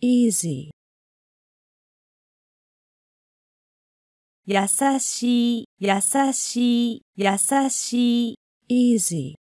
easy 優しい優しい優しい easy